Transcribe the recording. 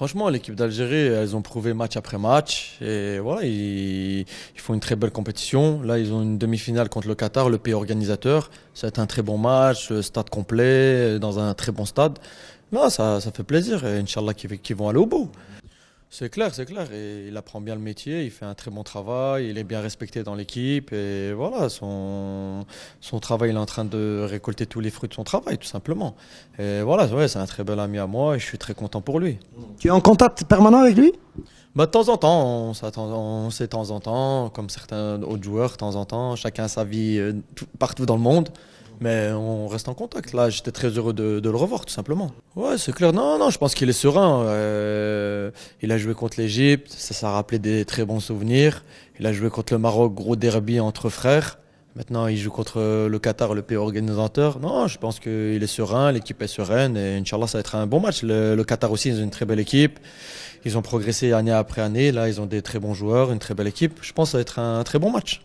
Franchement, l'équipe d'Algérie, elles ont prouvé match après match. Et voilà, ils, font une très belle compétition. Là, ils ont une demi-finale contre le Qatar, le pays organisateur. Ça un très bon match, stade complet, dans un très bon stade. Non, ça, fait plaisir. Et Inch'Allah, qu'ils vont aller au bout. C'est clair, c'est clair. Et il apprend bien le métier, il fait un très bon travail, il est bien respecté dans l'équipe. Et voilà, son son travail, il est en train de récolter tous les fruits de son travail, tout simplement. Et voilà, ouais, c'est un très bel ami à moi et je suis très content pour lui. Tu es en contact permanent avec lui bah, De temps en temps, on, sait de temps en temps, comme certains autres joueurs, de temps en temps, chacun sa vie euh, partout dans le monde. Mais on reste en contact. Là, j'étais très heureux de, le revoir, tout simplement. Ouais, c'est clair. Non, non, je pense qu'il est serein. Euh, il a joué contre l'Égypte, ça, ça a rappelé des très bons souvenirs. Il a joué contre le Maroc, gros derby entre frères. Maintenant, il joue contre le Qatar, le pays organisateur. Non, je pense qu'il est serein, l'équipe est sereine et Inch'Allah, ça va être un bon match. Le, Qatar aussi, ils ont une très belle équipe. Ils ont progressé année après année. Là, ils ont des très bons joueurs, une très belle équipe. Je pense que ça va être un très bon match.